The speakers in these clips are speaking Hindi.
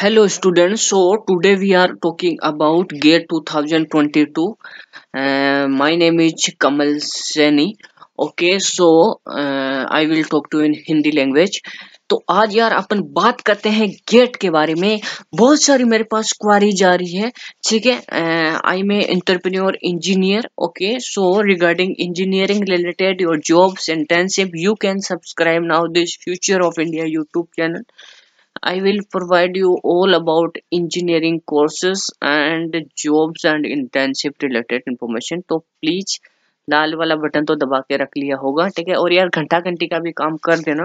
hello students so today we are talking about GATE 2022 my name is Kamal Saini okay so I will talk to in Hindi language तो आज यार अपन बात करते हैं गेट के बारे में बहुत सारी मेरे पास क्वारी जा रही है ठीक है I may entrepreneur engineer okay so regarding engineering related your jobs sentence you can subscribe now this future of India YouTube channel I will provide you all about engineering courses and jobs and internship related information तो please लाल वाला बटन तो दबा के रख लिया होगा ठीक है और यार घंटा घंटी का भी काम कर देना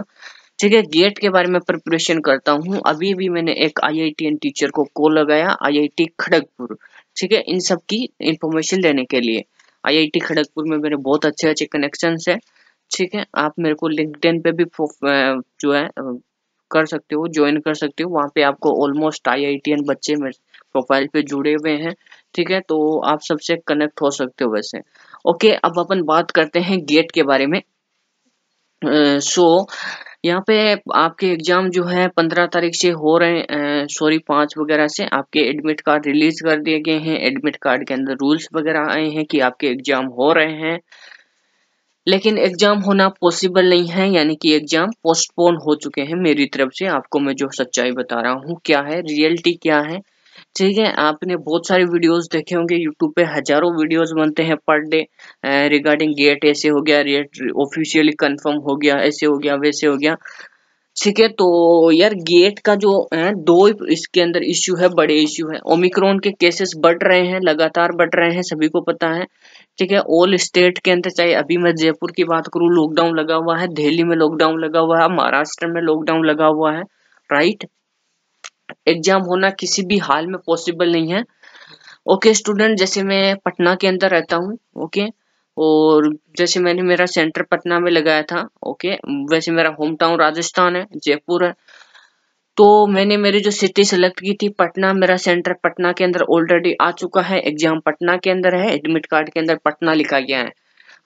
ठीक है गेट के बारे में प्रिपरेशन करता हूँ अभी भी मैंने एक आईआईटीएन टीचर को कॉल लगाया आईआईटी खड़गपुर ठीक है इन सब की इंफॉर्मेशन लेने के लिए आईआईटी खड़गपुर में मेरे बहुत अच्छे अच्छे कनेक्शन है ठीक है आप मेरे को लिंकड पे भी जो है कर सकते हो ज्वाइन कर सकते हो वहाँ पे आपको almost I T IITian बच्चे प्रोफाइल पे जुड़े हुए हैं ठीक है तो आप सबसे कनेक्ट हो सकते हो वैसे ओके अब अपन बात करते हैं गेट के बारे में सो यहाँ पे आपके एग्जाम जो है पंद्रह तारीख से हो रहे हैं सॉरी पाँच वगैरह से आपके एडमिट कार्ड रिलीज कर दिए गए हैं एडमिट कार्ड के अंदर रूल्स वगैरह आए हैं कि आपके एग्जाम हो रहे हैं लेकिन एग्जाम होना पॉसिबल नहीं है यानी कि एग्जाम पोस्टपोन हो चुके हैं मेरी तरफ से आपको मैं जो सच्चाई बता रहा हूँ क्या है रियलिटी क्या है ठीक है आपने बहुत सारे वीडियोस देखे होंगे यूट्यूब पे हजारों वीडियोस बनते हैं पर डे रिगार्डिंग गेट ऐसे हो गया रेट ऑफिशियली कंफर्म हो गया ऐसे हो गया वैसे हो गया ठीक है तो यार गेट का जो है दो इसके अंदर इश्यू है बड़े इश्यू है ओमिक्रॉन के केसेस बढ़ रहे हैं लगातार बढ़ रहे हैं सभी को पता है ठीक है ऑल स्टेट के अंदर चाहे अभी मैं जयपुर की बात करूँ लॉकडाउन लगा हुआ है दिल्ली में लॉकडाउन लगा हुआ है महाराष्ट्र में लॉकडाउन लगा हुआ है राइट एग्जाम होना किसी भी हाल में पॉसिबल नहीं है ओके स्टूडेंट जैसे मैं पटना के अंदर रहता हूँ ओके और जैसे मैंने मेरा सेंटर पटना में लगाया था ओके वैसे मेरा होम टाउन राजस्थान है जयपुर है तो मैंने मेरी जो सिटी सेलेक्ट की थी पटना मेरा सेंटर पटना के अंदर ऑलरेडी आ चुका है एग्जाम पटना के अंदर है एडमिट कार्ड के अंदर पटना लिखा गया है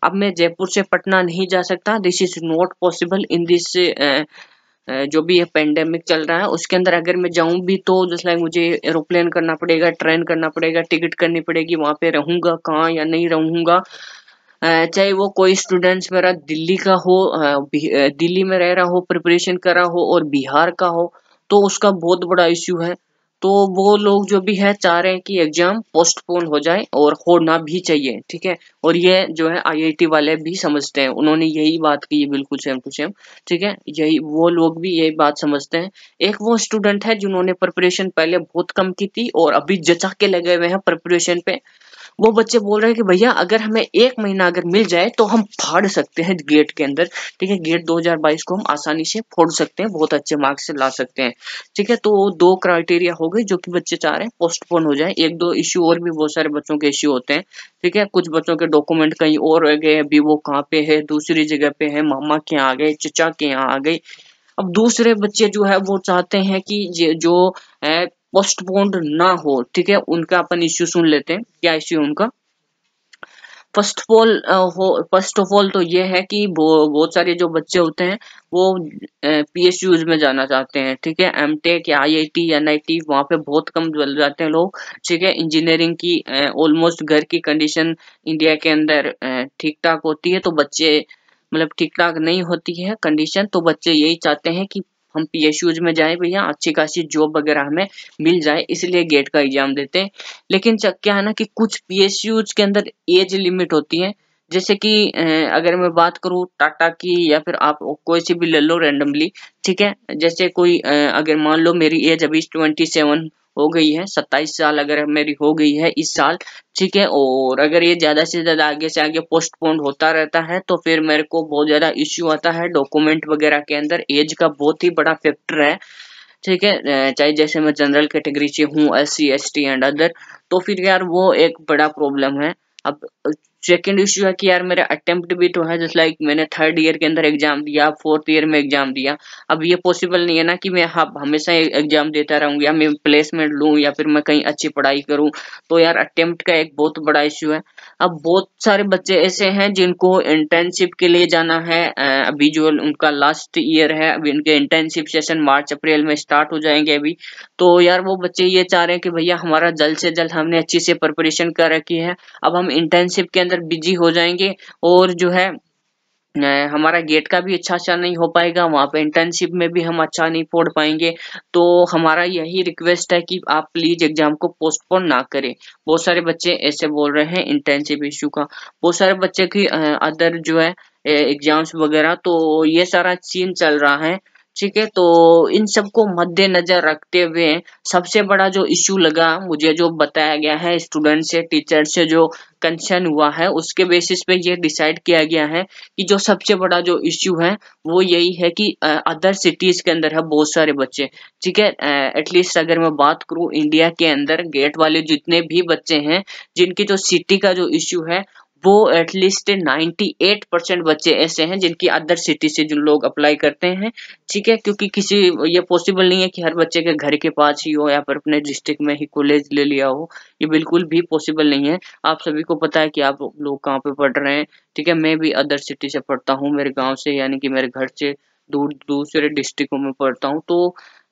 अब मैं जयपुर से पटना नहीं जा सकता this is not possible in this जो भी ये पेंडेमिक चल रहा है उसके अंदर अगर मैं जाऊं भी तो जैसे लाइक मुझे एरोप्लेन करना पड़ेगा ट्रेन करना पड़ेगा टिकट करनी पड़ेगी वहां पे रहूंगा कहाँ या नहीं रहूंगा चाहे वो कोई स्टूडेंट्स मेरा दिल्ली का हो दिल्ली में रह रहा हो प्रिपरेशन करा हो और बिहार का हो तो उसका बहुत बड़ा इश्यू है तो वो लोग जो भी है चाह रहे हैं कि एग्जाम पोस्टपोन हो जाए और होना भी चाहिए ठीक है और ये जो है आईआईटी वाले भी समझते हैं उन्होंने यही बात की बिल्कुल सेम टू सेम ठीक है यही वो लोग भी यही बात समझते हैं एक वो स्टूडेंट है जिन्होंने प्रिपरेशन पहले बहुत कम की थी और अभी जचा के लगे हुए हैं प्रिपरेशन पे वो बच्चे बोल रहे हैं कि भैया अगर हमें एक महीना अगर मिल जाए तो हम फाड़ सकते हैं गेट के अंदर ठीक है गेट 2022 को हम आसानी से फोड़ सकते हैं बहुत अच्छे मार्क्स से ला सकते हैं ठीक है तो दो क्राइटेरिया हो गए जो कि बच्चे चाह रहे हैं पोस्टपोन हो जाए एक दो इश्यू और भी बहुत सारे बच्चों के इश्यू होते हैं ठीक है कुछ बच्चों के डॉक्यूमेंट कहीं और रह गए अभी वो कहाँ पे है दूसरी जगह पे है मामा के आ गए चचा के यहाँ आ गए अब दूसरे बच्चे जो है वो चाहते हैं कि जो है पोस्टपोन्ड ना हो ठीक है उनका अपन इश्यू सुन लेते हैं क्या इश्यू उनका फर्स्ट ऑफ ऑल हो फर्स्ट ऑफ ऑल तो ये है कि बहुत सारे जो बच्चे होते हैं वो पी एच यूज में जाना चाहते हैं ठीक है एम टेक या I T NIT वहाँ पे बहुत कम चल जाते हैं लोग ठीक है इंजीनियरिंग की ऑलमोस्ट घर की कंडीशन इंडिया के अंदर ठीक ठाक होती है तो बच्चे मतलब ठीक ठाक नहीं होती है कंडीशन तो बच्चे यही चाहते हैं कि हम यूज में जाए भैया अच्छी खासी जॉब वगैरह हमें मिल जाए इसलिए गेट का एग्जाम देते हैं लेकिन क्या है ना कि कुछ यूज के अंदर एज लिमिट होती है जैसे कि अगर मैं बात करूँ टाटा की या फिर आप कोई सी भी ले लो रेंडमली ठीक है जैसे कोई अगर मान लो मेरी एज अभी ट्वेंटी सेवन हो गई है सत्ताईस साल अगर मेरी हो गई है इस साल ठीक है और अगर ये ज़्यादा से ज़्यादा आगे से आगे पोस्टपोन होता रहता है तो फिर मेरे को बहुत ज़्यादा इश्यू आता है डॉक्यूमेंट वगैरह के अंदर एज का बहुत ही बड़ा फैक्टर है ठीक है चाहे जैसे मैं जनरल कैटेगरी से हूँ SC ST and other तो फिर यार वो एक बड़ा प्रॉब्लम है अब सेकेंड इश्यू है कि यार मेरा अटेम्प्ट भी तो है जस्ट लाइक मैंने थर्ड ईयर के अंदर एग्जाम दिया फोर्थ ईयर में एग्जाम दिया अब ये पॉसिबल नहीं है ना कि मैं हाँ हमेशा एग्जाम देता रहूँ या मैं प्लेसमेंट लूँ या फिर मैं कहीं अच्छी पढ़ाई करूँ तो यार अटेम्प्ट का एक बहुत बड़ा इश्यू है अब बहुत सारे बच्चे ऐसे हैं जिनको इंटर्नशिप के लिए जाना है अभी जो उनका लास्ट ईयर है अभी इनके इंटर्नशिप सेशन मार्च अप्रैल में स्टार्ट हो जाएंगे अभी तो यार वो बच्चे ये चाह रहे हैं कि भैया हमारा जल्द से जल्द हमने अच्छी से प्रिपरेशन कर रखी है अब हम इंटर्नशिप के अंदर बिजी हो जाएंगे और जो है हमारा गेट का भी अच्छा अच्छा नहीं हो पाएगा वहाँ पे इंटर्नशिप में भी हम अच्छा नहीं पढ़ पाएंगे तो हमारा यही रिक्वेस्ट है कि आप प्लीज एग्जाम को पोस्टपोन ना करें बहुत सारे बच्चे ऐसे बोल रहे हैं इंटर्नशिप इश्यू का बहुत सारे बच्चे की अदर जो है एग्जाम्स वगैरह तो ये सारा सीन चल रहा है ठीक है तो इन सबको मद्देनजर रखते हुए सबसे बड़ा जो इश्यू लगा मुझे जो बताया गया है स्टूडेंट से टीचर से जो कंसर्न हुआ है उसके बेसिस पे ये डिसाइड किया गया है कि जो सबसे बड़ा जो इश्यू है वो यही है कि अदर सिटीज के अंदर है बहुत सारे बच्चे ठीक है एटलीस्ट अगर मैं बात करूँ इंडिया के अंदर गेट वाले जितने भी बच्चे हैं जिनकी जो सिटी का जो इश्यू है वो एटलीस्ट 98 परसेंट बच्चे ऐसे हैं जिनकी अदर सिटी से जो लोग अप्लाई करते हैं ठीक है क्योंकि किसी ये पॉसिबल नहीं है कि हर बच्चे के घर के पास ही हो या फिर अपने डिस्ट्रिक्ट में ही कॉलेज ले लिया हो ये बिल्कुल भी पॉसिबल नहीं है आप सभी को पता है कि आप लोग कहाँ पे पढ़ रहे हैं ठीक है मैं भी अदर सिटी से पढ़ता हूँ मेरे गाँव से यानी कि मेरे घर से दूर दूसरे डिस्ट्रिक्टों में पढ़ता हूँ तो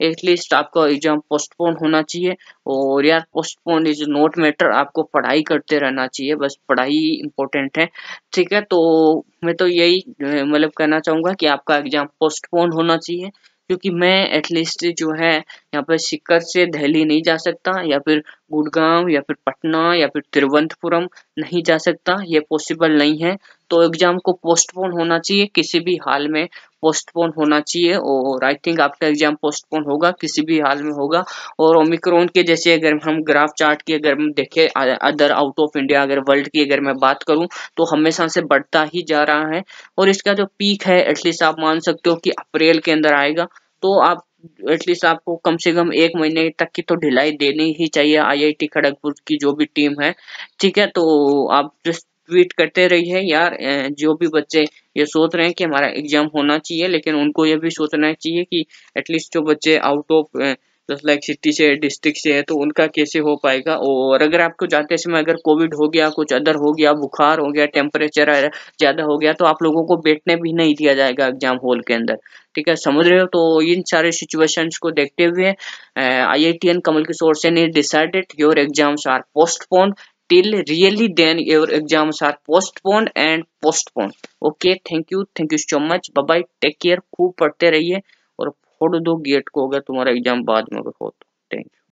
एटलीस्ट आपका एग्जाम पोस्टपोन होना चाहिए और यार पोस्टपोन इज नॉट मैटर आपको पढ़ाई करते रहना चाहिए बस पढ़ाई इंपॉर्टेंट है ठीक है तो मैं तो यही मतलब कहना चाहूँगा कि आपका एग्जाम पोस्टपोन होना चाहिए क्योंकि मैं एटलीस्ट जो है यहाँ पर सिक्कर से दिल्ली नहीं जा सकता या फिर गुड़गांव या फिर पटना या फिर तिरुवंतपुरम नहीं जा सकता ये पॉसिबल नहीं है तो एग्जाम को पोस्टपोन होना चाहिए किसी भी हाल में पोस्टपोन होना चाहिए और आई थिंक आपका एग्जाम पोस्टपोन होगा किसी भी हाल में होगा और ओमिक्रोन के जैसे अगर हम ग्राफ चार्ट की अगर हम देखें अदर आउट ऑफ इंडिया अगर वर्ल्ड की अगर मैं बात करूं तो हमेशा से बढ़ता ही जा रहा है और इसका जो पीक है एटलीस्ट आप मान सकते हो कि अप्रैल के अंदर आएगा तो आप एटलीस्ट आपको कम से कम एक महीने तक की तो ढिलाई देनी ही चाहिए आईआईटी खड़गपुर की जो भी टीम है ठीक है तो आप जस्ट ट्वीट करते रहिए यार जो भी बच्चे ये सोच रहे हैं कि हमारा एग्जाम होना चाहिए लेकिन उनको ये भी सोचना चाहिए कि एटलीस्ट जो बच्चे out of just like city से डिस्ट्रिक्ट से है तो उनका कैसे हो पाएगा और अगर आपको जाते समय अगर कोविड हो गया कुछ अदर हो गया बुखार हो गया टेम्परेचर ज़्यादा हो गया तो आप लोगों को बैठने भी नहीं दिया जाएगा एग्जाम हॉल के अंदर ठीक है समझ रहे हो तो इन सारे सिचुएशंस को देखते हुए I T IITian Kamal Kishore Sen is decided your exams are postpone till really then your exams are postpone and postpone okay thank you thank you so much bye take care खूब पढ़ते रहिए छोड़ दो गेट को अगर तुम्हारा एग्जाम बाद में हो तो थैंक यू